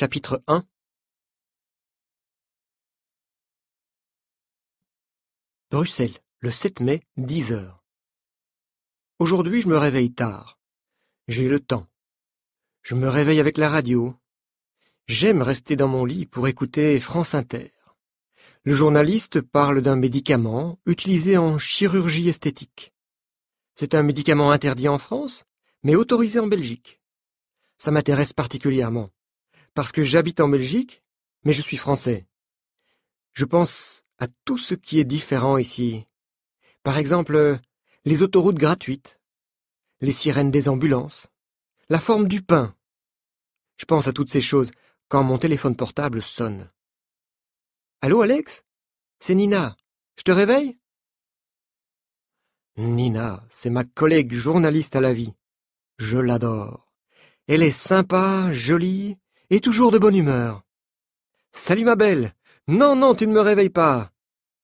chapitre Bruxelles, le 7 mai, 10 heures. Aujourd'hui, je me réveille tard. J'ai le temps. Je me réveille avec la radio. J'aime rester dans mon lit pour écouter France Inter. Le journaliste parle d'un médicament utilisé en chirurgie esthétique. C'est un médicament interdit en France, mais autorisé en Belgique. Ça m'intéresse particulièrement parce que j'habite en Belgique, mais je suis français. Je pense à tout ce qui est différent ici. Par exemple, les autoroutes gratuites, les sirènes des ambulances, la forme du pain. Je pense à toutes ces choses quand mon téléphone portable sonne. Allô, Alex? C'est Nina. Je te réveille? Nina, c'est ma collègue journaliste à la vie. Je l'adore. Elle est sympa, jolie, et toujours de bonne humeur. Salut ma belle. Non, non, tu ne me réveilles pas.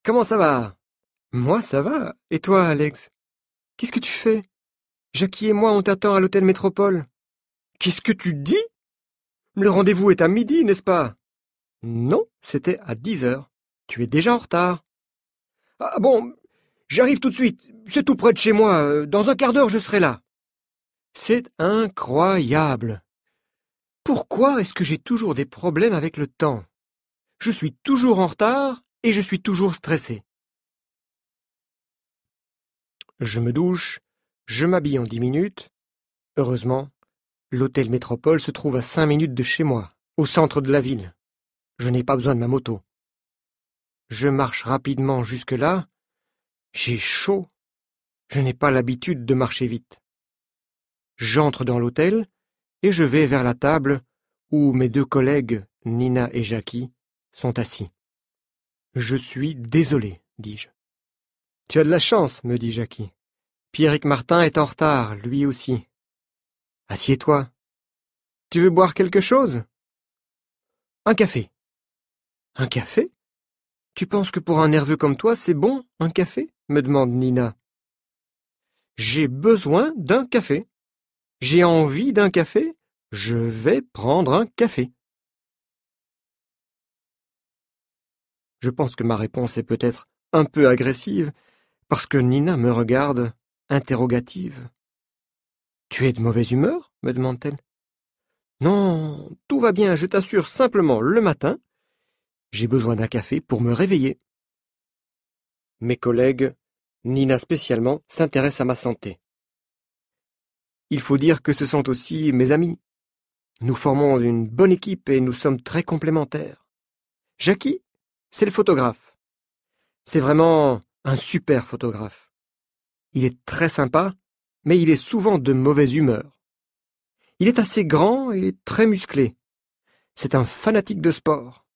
Comment ça va Moi, ça va. Et toi, Alex Qu'est-ce que tu fais Jackie et moi, on t'attend à l'hôtel Métropole. Qu'est-ce que tu dis Le rendez-vous est à midi, n'est-ce pas Non, c'était à dix heures. Tu es déjà en retard. Ah bon, j'arrive tout de suite. C'est tout près de chez moi. Dans un quart d'heure, je serai là. C'est incroyable. Pourquoi est-ce que j'ai toujours des problèmes avec le temps Je suis toujours en retard et je suis toujours stressé. Je me douche, je m'habille en dix minutes. Heureusement, l'hôtel Métropole se trouve à cinq minutes de chez moi, au centre de la ville. Je n'ai pas besoin de ma moto. Je marche rapidement jusque-là. J'ai chaud. Je n'ai pas l'habitude de marcher vite. J'entre dans l'hôtel et je vais vers la table où mes deux collègues, Nina et Jackie, sont assis. Je suis désolé, dis-je. Tu as de la chance, me dit Jackie. Pierrick Martin est en retard, lui aussi. Assieds-toi. Tu veux boire quelque chose Un café. Un café Tu penses que pour un nerveux comme toi, c'est bon, un café me demande Nina. J'ai besoin d'un café, j'ai envie d'un café, je vais prendre un café. Je pense que ma réponse est peut-être un peu agressive, parce que Nina me regarde interrogative. Tu es de mauvaise humeur me demande-t-elle. Non, tout va bien, je t'assure simplement le matin. J'ai besoin d'un café pour me réveiller. Mes collègues, Nina spécialement, s'intéressent à ma santé. Il faut dire que ce sont aussi mes amis. Nous formons une bonne équipe et nous sommes très complémentaires. Jackie, c'est le photographe. C'est vraiment un super photographe. Il est très sympa, mais il est souvent de mauvaise humeur. Il est assez grand et très musclé. C'est un fanatique de sport.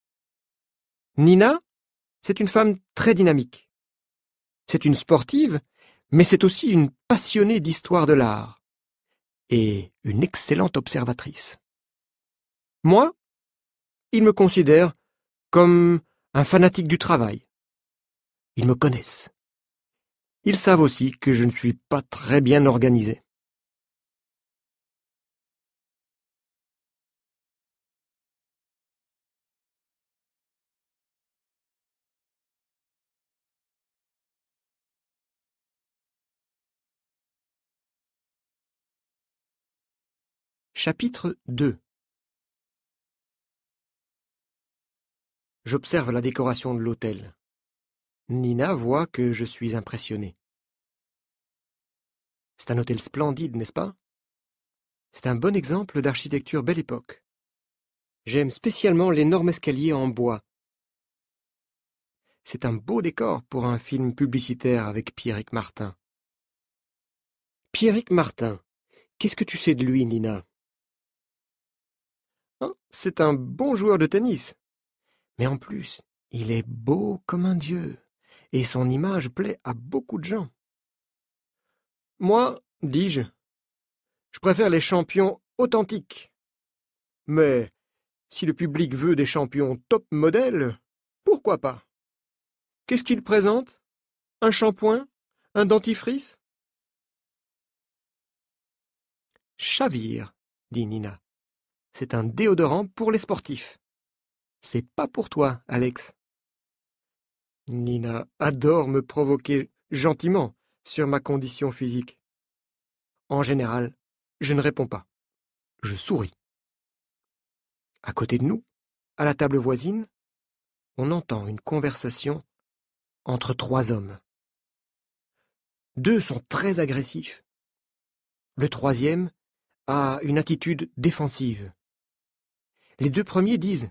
Nina, c'est une femme très dynamique. C'est une sportive, mais c'est aussi une passionnée d'histoire de l'art et une excellente observatrice. Moi, ils me considèrent comme un fanatique du travail. Ils me connaissent. Ils savent aussi que je ne suis pas très bien organisé. Chapitre 2 J'observe la décoration de l'hôtel. Nina voit que je suis impressionné. C'est un hôtel splendide, n'est-ce pas C'est un bon exemple d'architecture belle époque. J'aime spécialement l'énorme escalier en bois. C'est un beau décor pour un film publicitaire avec Pierrick Martin. Pierrick Martin, qu'est-ce que tu sais de lui, Nina Hein, c'est un bon joueur de tennis. Mais en plus, il est beau comme un dieu, et son image plaît à beaucoup de gens. Moi, dis-je, je préfère les champions authentiques. Mais si le public veut des champions top modèles, pourquoi pas Qu'est-ce qu'il présente Un shampoing Un dentifrice Chavir, » dit Nina. C'est un déodorant pour les sportifs. C'est pas pour toi, Alex. Nina adore me provoquer gentiment sur ma condition physique. En général, je ne réponds pas. Je souris. À côté de nous, à la table voisine, on entend une conversation entre trois hommes. Deux sont très agressifs. Le troisième a une attitude défensive. Les deux premiers disent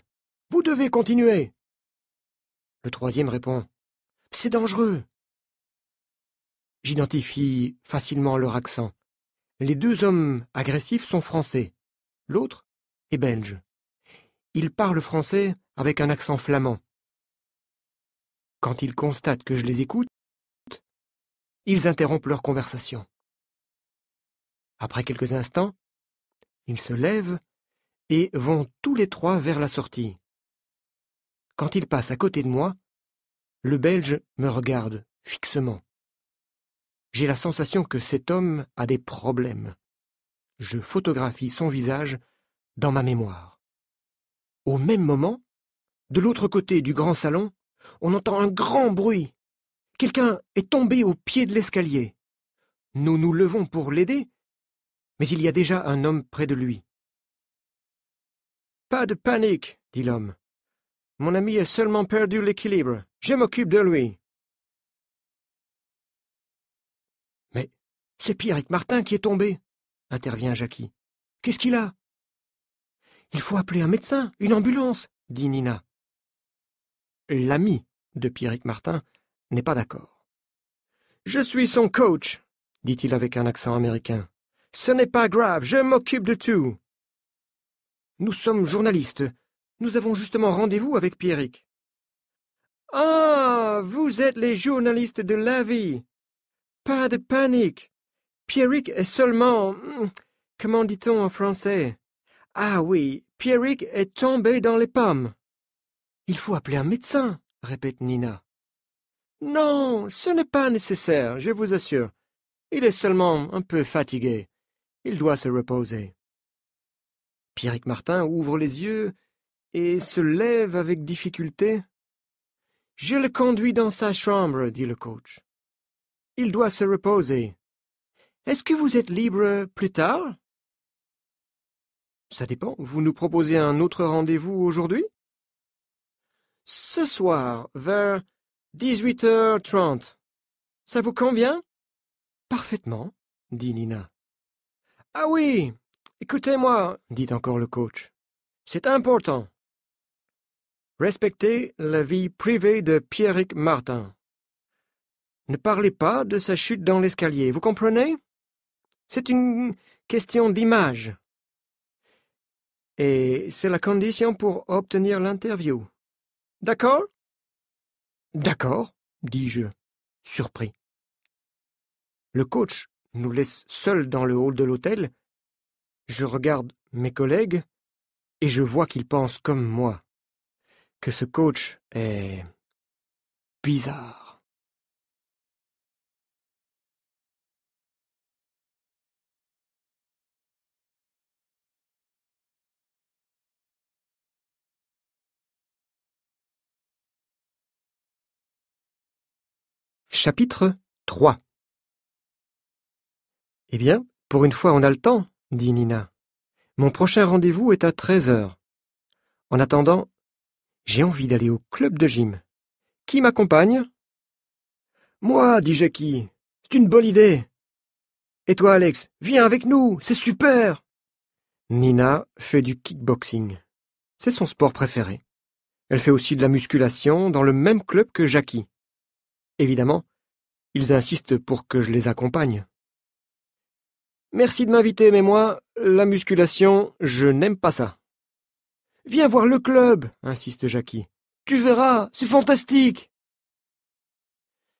Vous devez continuer. Le troisième répond C'est dangereux. J'identifie facilement leur accent. Les deux hommes agressifs sont français. L'autre est belge. Ils parlent français avec un accent flamand. Quand ils constatent que je les écoute, ils interrompent leur conversation. Après quelques instants, ils se lèvent et vont tous les trois vers la sortie. Quand il passe à côté de moi, le Belge me regarde fixement. J'ai la sensation que cet homme a des problèmes. Je photographie son visage dans ma mémoire. Au même moment, de l'autre côté du grand salon, on entend un grand bruit. Quelqu'un est tombé au pied de l'escalier. Nous nous levons pour l'aider, mais il y a déjà un homme près de lui. Pas de panique, dit l'homme. Mon ami a seulement perdu l'équilibre. Je m'occupe de lui. Mais c'est Pierrick Martin qui est tombé, intervient Jackie. Qu'est-ce qu'il a Il faut appeler un médecin, une ambulance, dit Nina. L'ami de Pierrick Martin n'est pas d'accord. Je suis son coach, dit-il avec un accent américain. Ce n'est pas grave, je m'occupe de tout. Nous sommes journalistes. Nous avons justement rendez-vous avec Pierrick. Ah Vous êtes les journalistes de la vie Pas de panique Pierrick est seulement. Hmm, comment dit-on en français Ah oui, Pierrick est tombé dans les pommes. Il faut appeler un médecin, répète Nina. Non, ce n'est pas nécessaire, je vous assure. Il est seulement un peu fatigué. Il doit se reposer. Pierrick Martin ouvre les yeux et se lève avec difficulté. Je le conduis dans sa chambre, dit le coach. Il doit se reposer. Est-ce que vous êtes libre plus tard Ça dépend. Vous nous proposez un autre rendez-vous aujourd'hui Ce soir, vers 18h30. Ça vous convient Parfaitement, dit Nina. Ah oui, Écoutez-moi, dit encore le coach. C'est important. Respectez la vie privée de Pierrick Martin. Ne parlez pas de sa chute dans l'escalier, vous comprenez C'est une question d'image. Et c'est la condition pour obtenir l'interview. D'accord D'accord, dis-je, surpris. Le coach nous laisse seuls dans le hall de l'hôtel je regarde mes collègues et je vois qu'ils pensent comme moi, que ce coach est bizarre. Chapitre 3 Eh bien, pour une fois on a le temps, dit Nina. Mon prochain rendez-vous est à treize heures. En attendant, j'ai envie d'aller au club de gym. Qui m'accompagne Moi, dit Jackie. C'est une bonne idée. Et toi, Alex, viens avec nous, c'est super Nina fait du kickboxing. C'est son sport préféré. Elle fait aussi de la musculation dans le même club que Jackie. Évidemment, ils insistent pour que je les accompagne. Merci de m'inviter, mais moi, la musculation, je n'aime pas ça. Viens voir le club, insiste Jackie. Tu verras, c'est fantastique.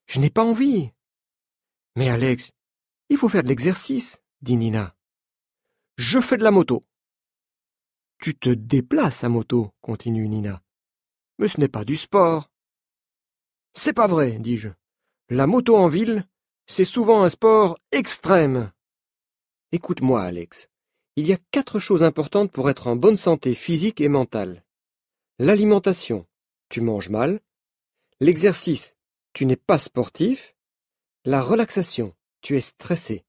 Je n'ai pas envie. Mais Alex, il faut faire de l'exercice, dit Nina. Je fais de la moto. Tu te déplaces à moto, continue Nina. Mais ce n'est pas du sport. C'est pas vrai, dis-je. La moto en ville, c'est souvent un sport extrême. Écoute-moi, Alex. Il y a quatre choses importantes pour être en bonne santé physique et mentale. L'alimentation. Tu manges mal. L'exercice. Tu n'es pas sportif. La relaxation. Tu es stressé.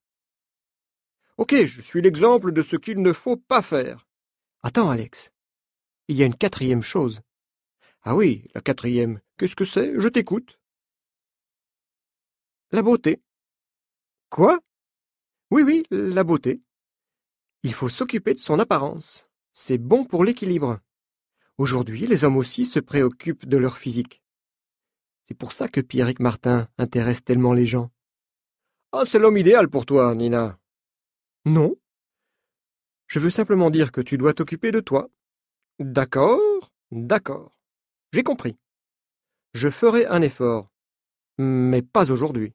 Ok, je suis l'exemple de ce qu'il ne faut pas faire. Attends, Alex. Il y a une quatrième chose. Ah oui, la quatrième. Qu'est-ce que c'est Je t'écoute. La beauté. Quoi oui, oui, la beauté. Il faut s'occuper de son apparence. C'est bon pour l'équilibre. Aujourd'hui, les hommes aussi se préoccupent de leur physique. C'est pour ça que Pierrick Martin intéresse tellement les gens. Ah, c'est l'homme idéal pour toi, Nina. Non. Je veux simplement dire que tu dois t'occuper de toi. D'accord, d'accord. J'ai compris. Je ferai un effort. Mais pas aujourd'hui.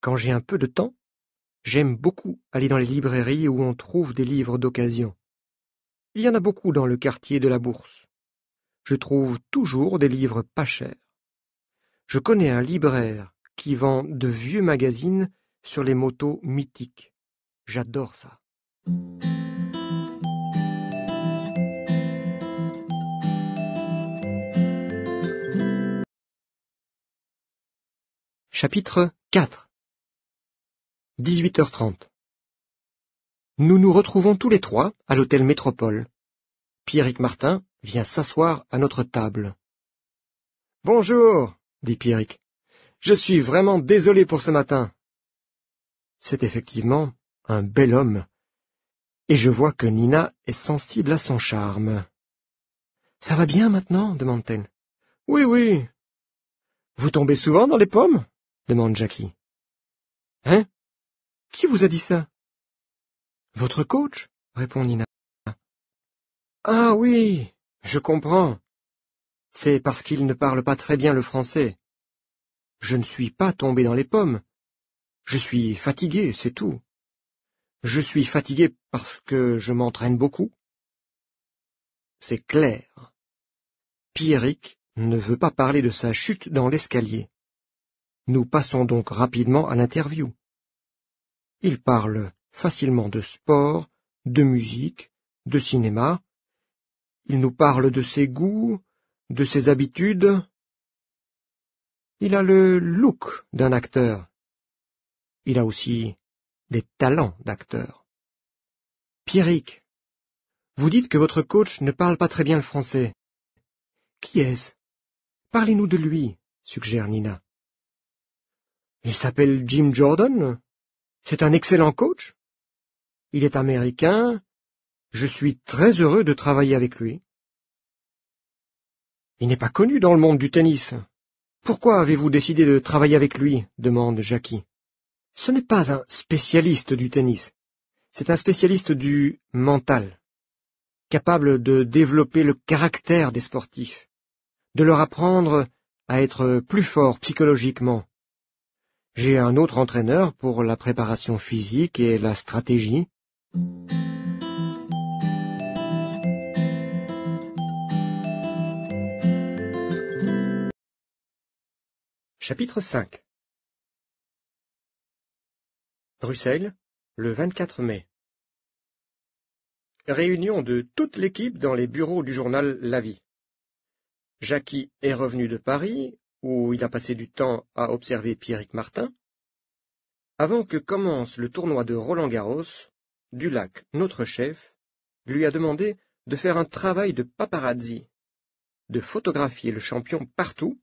Quand j'ai un peu de temps, j'aime beaucoup aller dans les librairies où on trouve des livres d'occasion. Il y en a beaucoup dans le quartier de la Bourse. Je trouve toujours des livres pas chers. Je connais un libraire qui vend de vieux magazines sur les motos mythiques. J'adore ça. Chapitre 4 18h30. Nous nous retrouvons tous les trois à l'hôtel Métropole. Pierrick Martin vient s'asseoir à notre table. Bonjour, dit Pierrick. Je suis vraiment désolé pour ce matin. C'est effectivement un bel homme, et je vois que Nina est sensible à son charme. Ça va bien maintenant demande-t-elle. Oui, oui. Vous tombez souvent dans les pommes demande Jackie. Hein qui vous a dit ça Votre coach, répond Nina. Ah oui, je comprends. C'est parce qu'il ne parle pas très bien le français. Je ne suis pas tombé dans les pommes. Je suis fatigué, c'est tout. Je suis fatigué parce que je m'entraîne beaucoup. C'est clair. Pierrick ne veut pas parler de sa chute dans l'escalier. Nous passons donc rapidement à l'interview. Il parle facilement de sport, de musique, de cinéma. Il nous parle de ses goûts, de ses habitudes. Il a le look d'un acteur. Il a aussi des talents d'acteur. Pierrick, vous dites que votre coach ne parle pas très bien le français. Qui est-ce Parlez-nous de lui, suggère Nina. Il s'appelle Jim Jordan c'est un excellent coach. Il est américain. Je suis très heureux de travailler avec lui. Il n'est pas connu dans le monde du tennis. Pourquoi avez-vous décidé de travailler avec lui demande Jackie. Ce n'est pas un spécialiste du tennis. C'est un spécialiste du mental, capable de développer le caractère des sportifs, de leur apprendre à être plus forts psychologiquement, j'ai un autre entraîneur pour la préparation physique et la stratégie. Chapitre 5 Bruxelles, le 24 mai. Réunion de toute l'équipe dans les bureaux du journal La Vie. Jackie est revenu de Paris, où il a passé du temps à observer Pierrick Martin, avant que commence le tournoi de Roland Garros, Dulac, notre chef, lui a demandé de faire un travail de paparazzi, de photographier le champion partout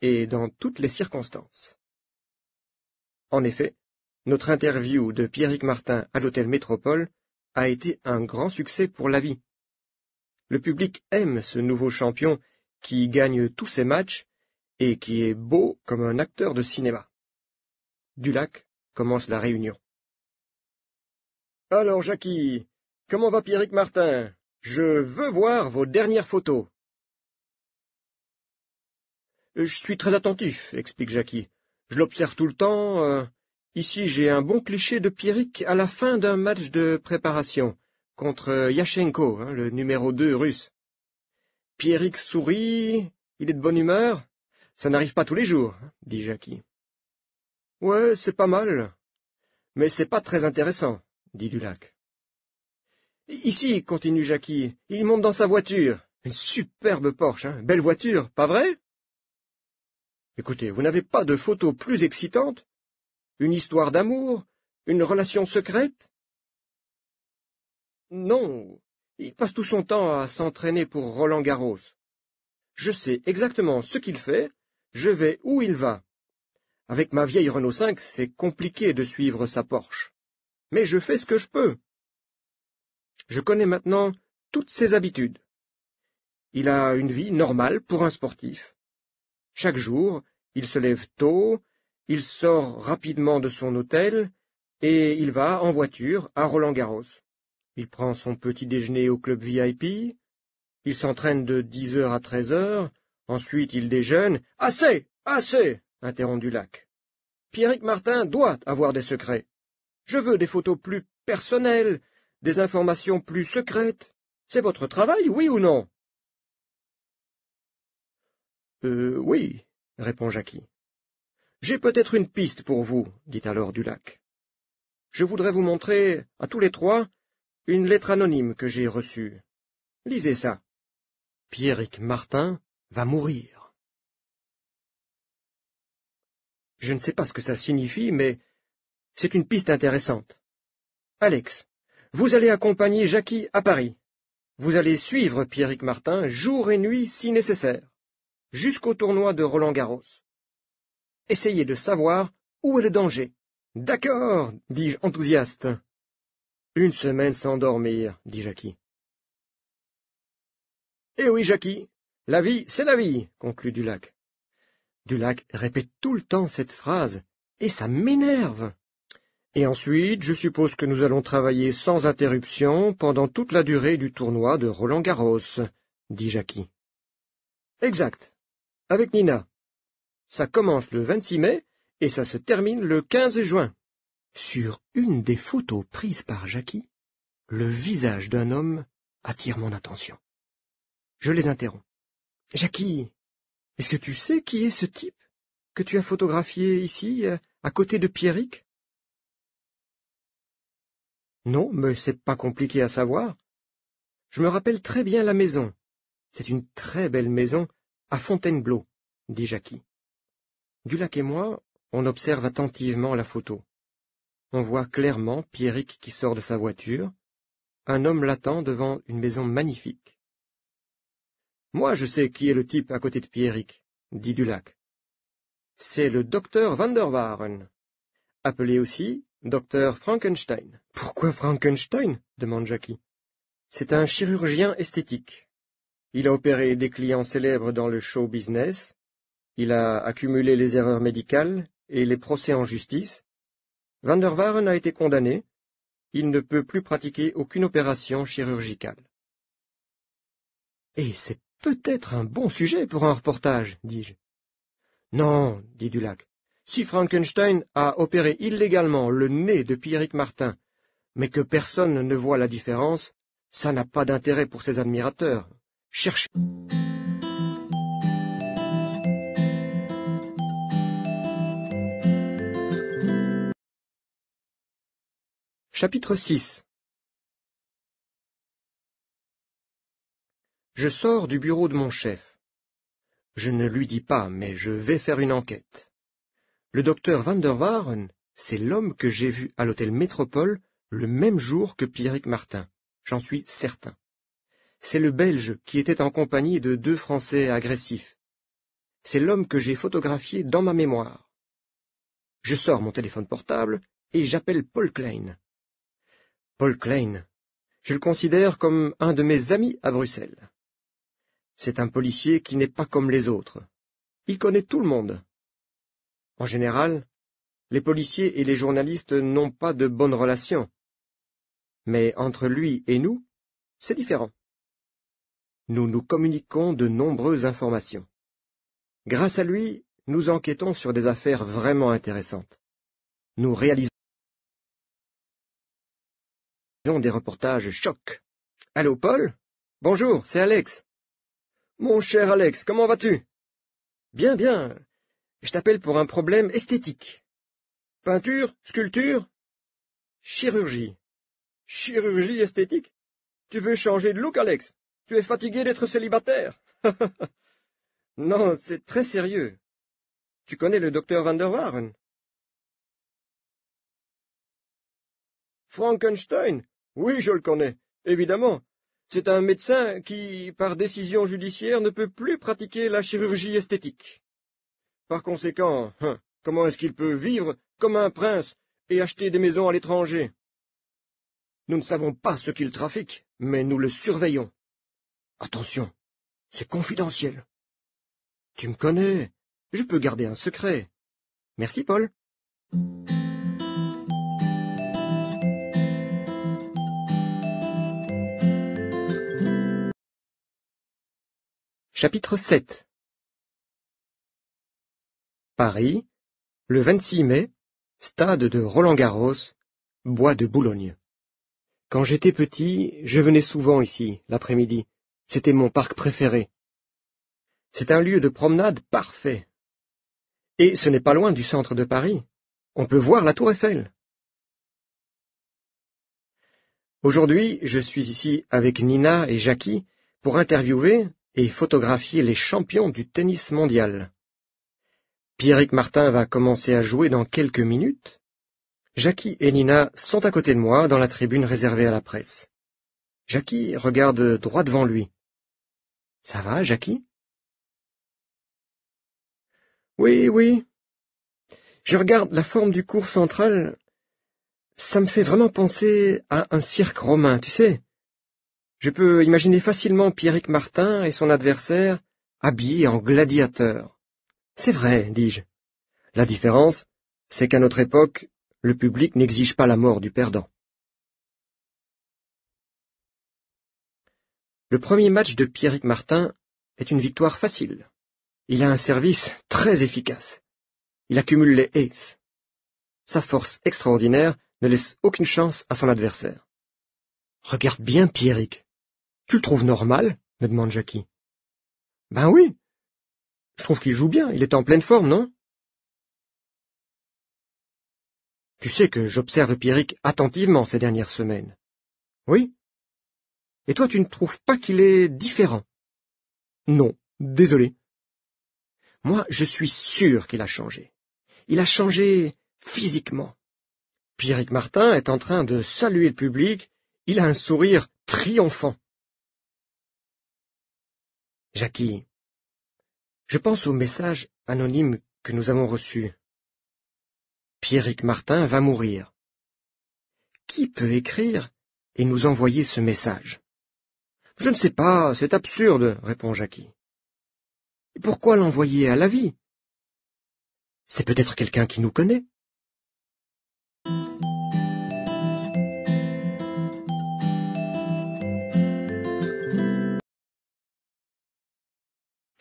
et dans toutes les circonstances. En effet, notre interview de Pierrick Martin à l'hôtel Métropole a été un grand succès pour la vie. Le public aime ce nouveau champion qui gagne tous ses matchs et qui est beau comme un acteur de cinéma. Dulac commence la réunion. Alors, Jackie, comment va Pierrick Martin Je veux voir vos dernières photos. Je suis très attentif, explique Jackie. Je l'observe tout le temps. Euh, ici, j'ai un bon cliché de Pierrick à la fin d'un match de préparation contre euh, Yashenko, hein, le numéro 2 russe. Pierrick sourit, il est de bonne humeur, ça n'arrive pas tous les jours, dit Jackie. Ouais, c'est pas mal. Mais c'est pas très intéressant, dit Dulac. Ici, continue Jackie, il monte dans sa voiture. Une superbe Porsche, hein. belle voiture, pas vrai Écoutez, vous n'avez pas de photo plus excitante Une histoire d'amour Une relation secrète Non, il passe tout son temps à s'entraîner pour Roland Garros. Je sais exactement ce qu'il fait je vais où il va. Avec ma vieille Renault 5, c'est compliqué de suivre sa Porsche. Mais je fais ce que je peux. Je connais maintenant toutes ses habitudes. Il a une vie normale pour un sportif. Chaque jour, il se lève tôt, il sort rapidement de son hôtel, et il va en voiture à Roland-Garros. Il prend son petit déjeuner au club VIP, il s'entraîne de dix heures à treize heures, Ensuite il déjeune. Assez. Assez. interrompt Dulac. Pierrick Martin doit avoir des secrets. Je veux des photos plus personnelles, des informations plus secrètes. C'est votre travail, oui ou non? Euh, oui, répond Jackie. J'ai peut-être une piste pour vous, dit alors Dulac. Je voudrais vous montrer, à tous les trois, une lettre anonyme que j'ai reçue. Lisez ça. Pierrick Martin va mourir. Je ne sais pas ce que ça signifie, mais c'est une piste intéressante. Alex, vous allez accompagner Jackie à Paris. Vous allez suivre Pierrick Martin jour et nuit si nécessaire, jusqu'au tournoi de Roland Garros. Essayez de savoir où est le danger. D'accord, dis-je enthousiaste. Une semaine sans dormir, dit Jackie. Eh oui, Jackie, la vie, c'est la vie, conclut Dulac. Dulac répète tout le temps cette phrase, et ça m'énerve. Et ensuite, je suppose que nous allons travailler sans interruption pendant toute la durée du tournoi de Roland Garros, dit Jackie. Exact. Avec Nina. Ça commence le 26 mai et ça se termine le 15 juin. Sur une des photos prises par Jackie, le visage d'un homme attire mon attention. Je les interromps. Jackie, est-ce que tu sais qui est ce type que tu as photographié ici, euh, à côté de Pierrick Non, mais c'est pas compliqué à savoir. Je me rappelle très bien la maison. C'est une très belle maison à Fontainebleau, dit Jackie. Dulac et moi, on observe attentivement la photo. On voit clairement Pierrick qui sort de sa voiture. Un homme l'attend devant une maison magnifique. Moi, je sais qui est le type à côté de Pierrick, dit Dulac. C'est le docteur Van der Waren, appelé aussi docteur Frankenstein. Pourquoi Frankenstein demande Jackie. C'est un chirurgien esthétique. Il a opéré des clients célèbres dans le show business, il a accumulé les erreurs médicales et les procès en justice. Van der Waren a été condamné, il ne peut plus pratiquer aucune opération chirurgicale. Et c'est peut-être un bon sujet pour un reportage, dis-je. Non, dit Dulac. Si Frankenstein a opéré illégalement le nez de Pierrick Martin, mais que personne ne voit la différence, ça n'a pas d'intérêt pour ses admirateurs. Cherchez. Chapitre 6 Je sors du bureau de mon chef. Je ne lui dis pas, mais je vais faire une enquête. Le docteur Van der Waren, c'est l'homme que j'ai vu à l'hôtel Métropole le même jour que Pierrick Martin. J'en suis certain. C'est le Belge qui était en compagnie de deux Français agressifs. C'est l'homme que j'ai photographié dans ma mémoire. Je sors mon téléphone portable et j'appelle Paul Klein. Paul Klein, je le considère comme un de mes amis à Bruxelles. C'est un policier qui n'est pas comme les autres. Il connaît tout le monde. En général, les policiers et les journalistes n'ont pas de bonnes relations. Mais entre lui et nous, c'est différent. Nous nous communiquons de nombreuses informations. Grâce à lui, nous enquêtons sur des affaires vraiment intéressantes. Nous réalisons des reportages chocs. Allô, Paul Bonjour, c'est Alex. Mon cher Alex, comment vas-tu Bien, bien. Je t'appelle pour un problème esthétique. Peinture, sculpture Chirurgie. Chirurgie esthétique Tu veux changer de look, Alex Tu es fatigué d'être célibataire Non, c'est très sérieux. Tu connais le docteur Van der Waren Frankenstein Oui, je le connais, évidemment c'est un médecin qui, par décision judiciaire, ne peut plus pratiquer la chirurgie esthétique. Par conséquent, hein, comment est-ce qu'il peut vivre comme un prince et acheter des maisons à l'étranger Nous ne savons pas ce qu'il trafique, mais nous le surveillons. Attention, c'est confidentiel. Tu me connais, je peux garder un secret. Merci, Paul. Chapitre 7 Paris, le 26 mai, stade de Roland-Garros, bois de Boulogne. Quand j'étais petit, je venais souvent ici, l'après-midi. C'était mon parc préféré. C'est un lieu de promenade parfait. Et ce n'est pas loin du centre de Paris. On peut voir la tour Eiffel. Aujourd'hui, je suis ici avec Nina et Jackie pour interviewer, et photographier les champions du tennis mondial. Pierrick Martin va commencer à jouer dans quelques minutes. Jackie et Nina sont à côté de moi dans la tribune réservée à la presse. Jackie regarde droit devant lui. Ça va, Jackie Oui, oui. Je regarde la forme du cours central. Ça me fait vraiment penser à un cirque romain, tu sais, je peux imaginer facilement Pierrick Martin et son adversaire habillés en gladiateurs. C'est vrai, dis-je. La différence, c'est qu'à notre époque, le public n'exige pas la mort du perdant. Le premier match de Pierrick Martin est une victoire facile. Il a un service très efficace. Il accumule les aces. Sa force extraordinaire ne laisse aucune chance à son adversaire. Regarde bien Pierrick. Tu le trouves normal me demande Jackie. Ben oui. Je trouve qu'il joue bien, il est en pleine forme, non Tu sais que j'observe Pierrick attentivement ces dernières semaines. Oui. Et toi, tu ne trouves pas qu'il est différent Non, désolé. Moi, je suis sûr qu'il a changé. Il a changé physiquement. Pierrick Martin est en train de saluer le public, il a un sourire triomphant. Jackie, je pense au message anonyme que nous avons reçu. Pierrick Martin va mourir. Qui peut écrire et nous envoyer ce message Je ne sais pas, c'est absurde, répond Jackie. Pourquoi l'envoyer à la vie C'est peut-être quelqu'un qui nous connaît.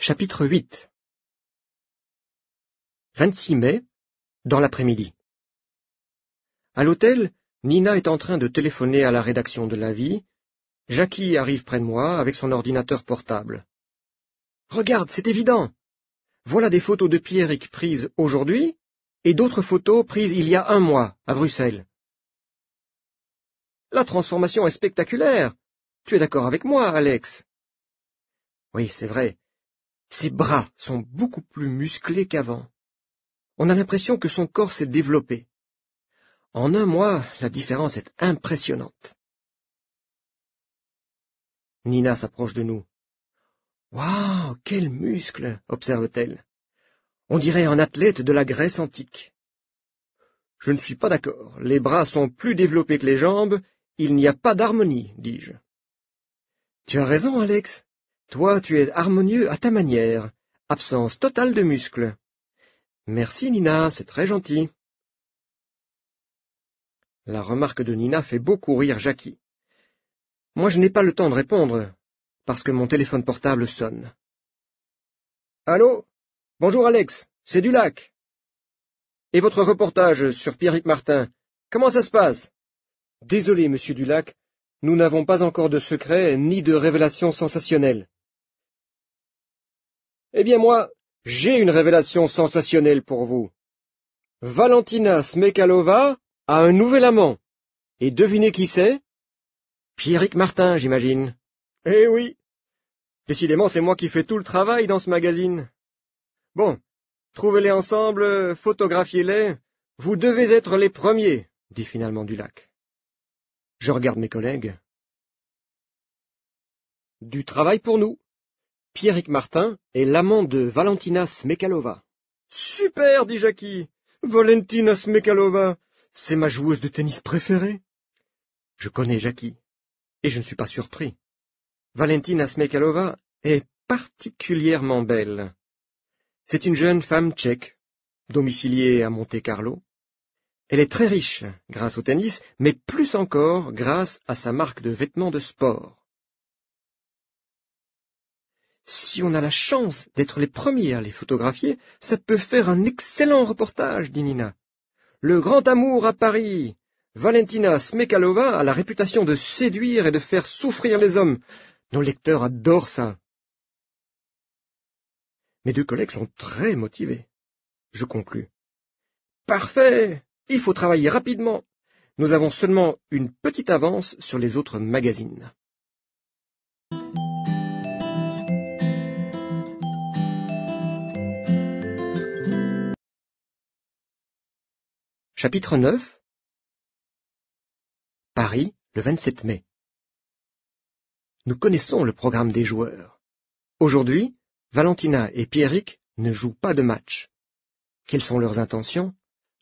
Chapitre 8 26 mai, dans l'après-midi. À l'hôtel, Nina est en train de téléphoner à la rédaction de La Vie. Jackie arrive près de moi avec son ordinateur portable. Regarde, c'est évident. Voilà des photos de Pierrick prises aujourd'hui et d'autres photos prises il y a un mois à Bruxelles. La transformation est spectaculaire. Tu es d'accord avec moi, Alex Oui, c'est vrai. Ses bras sont beaucoup plus musclés qu'avant. On a l'impression que son corps s'est développé. En un mois, la différence est impressionnante. Nina s'approche de nous. Waouh, quel muscle observe-t-elle. On dirait un athlète de la Grèce antique. Je ne suis pas d'accord. Les bras sont plus développés que les jambes. Il n'y a pas d'harmonie, dis-je. Tu as raison, Alex. Toi, tu es harmonieux à ta manière. Absence totale de muscles. Merci, Nina, c'est très gentil. La remarque de Nina fait beaucoup rire Jackie. Moi, je n'ai pas le temps de répondre, parce que mon téléphone portable sonne. Allô Bonjour Alex, c'est Dulac. »« Et votre reportage sur Pierrick Martin, comment ça se passe Désolé, monsieur Dulac, nous n'avons pas encore de secret ni de révélations sensationnelles. Eh bien moi, j'ai une révélation sensationnelle pour vous. Valentina Smekalova a un nouvel amant. Et devinez qui c'est Pierrick Martin, j'imagine. Eh oui. Décidément, c'est moi qui fais tout le travail dans ce magazine. Bon, trouvez-les ensemble, photographiez-les. Vous devez être les premiers, dit finalement Dulac. Je regarde mes collègues. Du travail pour nous. Pierrick Martin est l'amant de Valentina Smekalova. Super, dit Jackie. Valentina Smekalova, c'est ma joueuse de tennis préférée. Je connais Jackie, et je ne suis pas surpris. Valentina Smekalova est particulièrement belle. C'est une jeune femme tchèque, domiciliée à Monte-Carlo. Elle est très riche grâce au tennis, mais plus encore grâce à sa marque de vêtements de sport. Si on a la chance d'être les premiers à les photographier, ça peut faire un excellent reportage, dit Nina. Le grand amour à Paris. Valentina Smekalova a la réputation de séduire et de faire souffrir les hommes. Nos lecteurs adorent ça. Mes deux collègues sont très motivés. Je conclus. Parfait. Il faut travailler rapidement. Nous avons seulement une petite avance sur les autres magazines. Chapitre 9 Paris, le 27 mai. Nous connaissons le programme des joueurs. Aujourd'hui, Valentina et Pierrick ne jouent pas de match. Quelles sont leurs intentions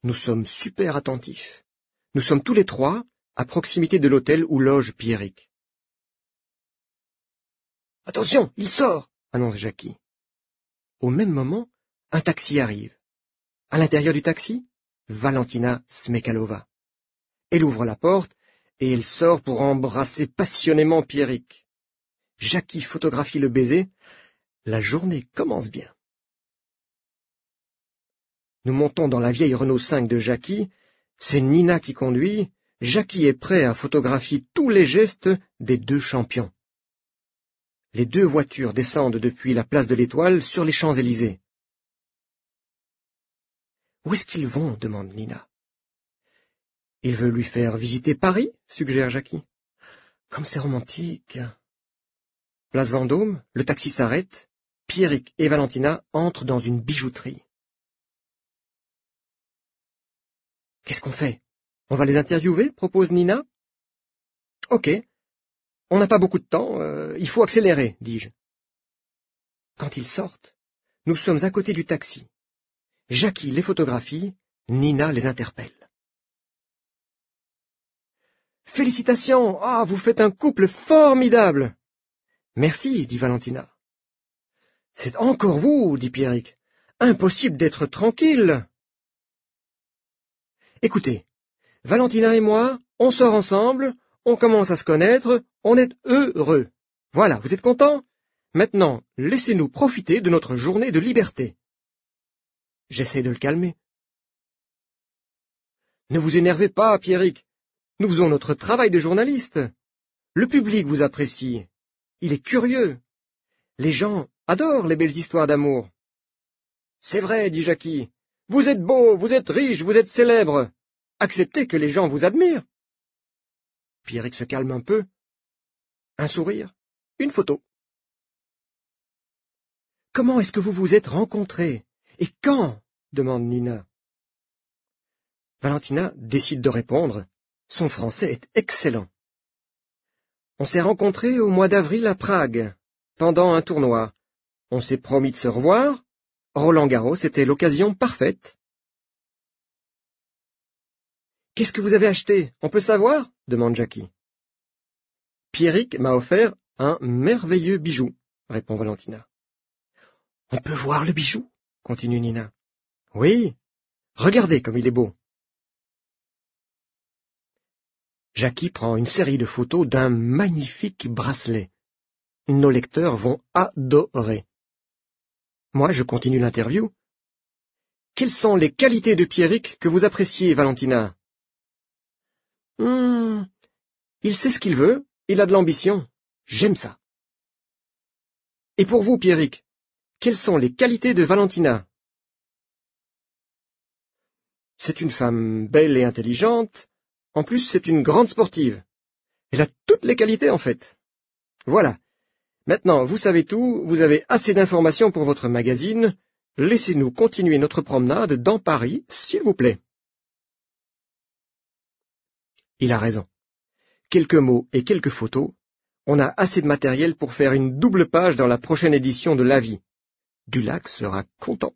Nous sommes super attentifs. Nous sommes tous les trois à proximité de l'hôtel où loge Pierrick. Attention, il sort annonce Jackie. Au même moment, un taxi arrive. À l'intérieur du taxi, Valentina Smekalova. Elle ouvre la porte et elle sort pour embrasser passionnément Pierrick. Jackie photographie le baiser. La journée commence bien. Nous montons dans la vieille Renault 5 de Jackie. C'est Nina qui conduit. Jackie est prêt à photographier tous les gestes des deux champions. Les deux voitures descendent depuis la place de l'Étoile sur les Champs-Élysées. Où est-ce qu'ils vont demande Nina. Il veut lui faire visiter Paris, suggère Jackie. Comme c'est romantique. Place Vendôme, le taxi s'arrête, Pierrick et Valentina entrent dans une bijouterie. Qu'est-ce qu'on fait On va les interviewer propose Nina. Ok. On n'a pas beaucoup de temps, euh, il faut accélérer, dis-je. Quand ils sortent, nous sommes à côté du taxi, Jackie les photographie, Nina les interpelle. Félicitations Ah, vous faites un couple formidable Merci, dit Valentina. C'est encore vous, dit Pierrick. Impossible d'être tranquille. Écoutez, Valentina et moi, on sort ensemble, on commence à se connaître, on est heureux. Voilà, vous êtes contents Maintenant, laissez-nous profiter de notre journée de liberté. J'essaie de le calmer. Ne vous énervez pas, Pierrick. Nous faisons notre travail de journaliste. Le public vous apprécie. Il est curieux. Les gens adorent les belles histoires d'amour. C'est vrai, dit Jackie. Vous êtes beau, vous êtes riche, vous êtes célèbre. Acceptez que les gens vous admirent. Pierrick se calme un peu. Un sourire, une photo. Comment est-ce que vous vous êtes rencontrés et quand demande Nina. Valentina décide de répondre. Son français est excellent. On s'est rencontrés au mois d'avril à Prague, pendant un tournoi. On s'est promis de se revoir. Roland Garros était l'occasion parfaite. Qu'est-ce que vous avez acheté On peut savoir demande Jackie. Pierrick m'a offert un merveilleux bijou, répond Valentina. On peut voir le bijou continue Nina. Oui. Regardez comme il est beau. Jackie prend une série de photos d'un magnifique bracelet. Nos lecteurs vont adorer. Moi, je continue l'interview. Quelles sont les qualités de Pierrick que vous appréciez, Valentina Hum, Il sait ce qu'il veut, il a de l'ambition. J'aime ça. Et pour vous, Pierrick quelles sont les qualités de Valentina C'est une femme belle et intelligente. En plus, c'est une grande sportive. Elle a toutes les qualités, en fait. Voilà. Maintenant, vous savez tout, vous avez assez d'informations pour votre magazine. Laissez-nous continuer notre promenade dans Paris, s'il vous plaît. Il a raison. Quelques mots et quelques photos, on a assez de matériel pour faire une double page dans la prochaine édition de La Vie. Dulac sera content.